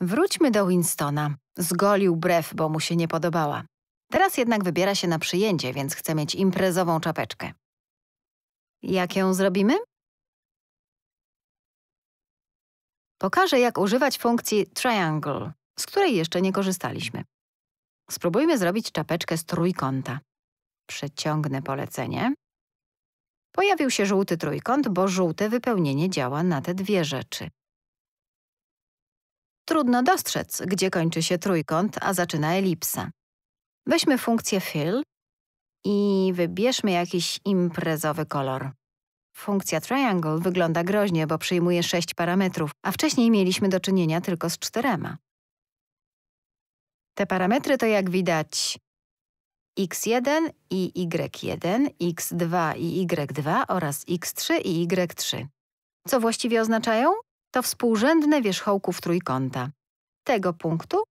Wróćmy do Winstona. Zgolił brew, bo mu się nie podobała. Teraz jednak wybiera się na przyjęcie, więc chce mieć imprezową czapeczkę. Jak ją zrobimy? Pokażę, jak używać funkcji triangle, z której jeszcze nie korzystaliśmy. Spróbujmy zrobić czapeczkę z trójkąta. Przeciągnę polecenie. Pojawił się żółty trójkąt, bo żółte wypełnienie działa na te dwie rzeczy trudno dostrzec, gdzie kończy się trójkąt, a zaczyna elipsa. Weźmy funkcję fill i wybierzmy jakiś imprezowy kolor. Funkcja triangle wygląda groźnie, bo przyjmuje sześć parametrów, a wcześniej mieliśmy do czynienia tylko z czterema. Te parametry to jak widać x1 i y1, x2 i y2 oraz x3 i y3. Co właściwie oznaczają? to współrzędne wierzchołków trójkąta. Tego punktu,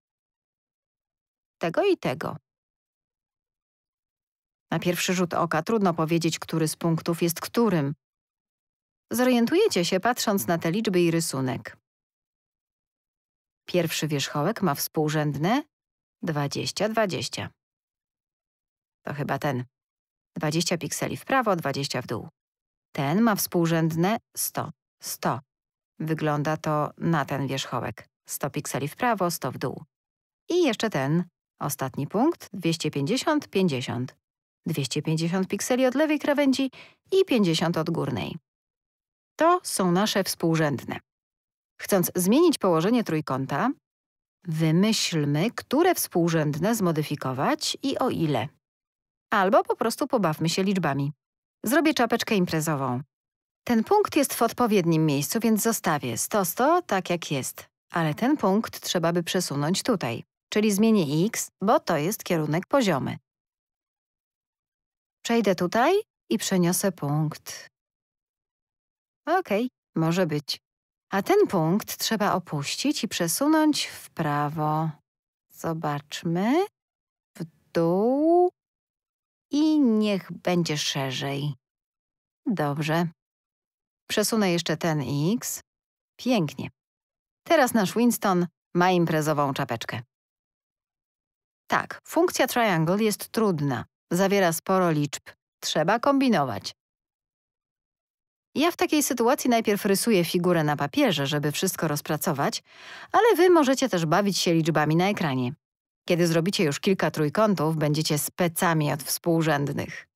tego i tego. Na pierwszy rzut oka trudno powiedzieć, który z punktów jest którym. Zorientujecie się patrząc na te liczby i rysunek. Pierwszy wierzchołek ma współrzędne 20-20. To chyba ten. 20 pikseli w prawo, 20 w dół. Ten ma współrzędne 100, 100. Wygląda to na ten wierzchołek. 100 pikseli w prawo, 100 w dół. I jeszcze ten, ostatni punkt, 250, 50. 250 pikseli od lewej krawędzi i 50 od górnej. To są nasze współrzędne. Chcąc zmienić położenie trójkąta, wymyślmy, które współrzędne zmodyfikować i o ile. Albo po prostu pobawmy się liczbami. Zrobię czapeczkę imprezową. Ten punkt jest w odpowiednim miejscu, więc zostawię 100-100 tak jak jest. Ale ten punkt trzeba by przesunąć tutaj, czyli zmienię x, bo to jest kierunek poziomy. Przejdę tutaj i przeniosę punkt. Okej, okay, może być. A ten punkt trzeba opuścić i przesunąć w prawo. Zobaczmy. W dół. I niech będzie szerzej. Dobrze, Przesunę jeszcze ten X. Pięknie. Teraz nasz Winston ma imprezową czapeczkę. Tak, funkcja triangle jest trudna. Zawiera sporo liczb. Trzeba kombinować. Ja w takiej sytuacji najpierw rysuję figurę na papierze, żeby wszystko rozpracować, ale wy możecie też bawić się liczbami na ekranie. Kiedy zrobicie już kilka trójkątów, będziecie specami od współrzędnych.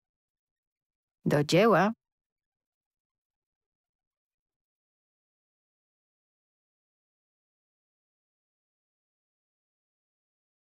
Do dzieła!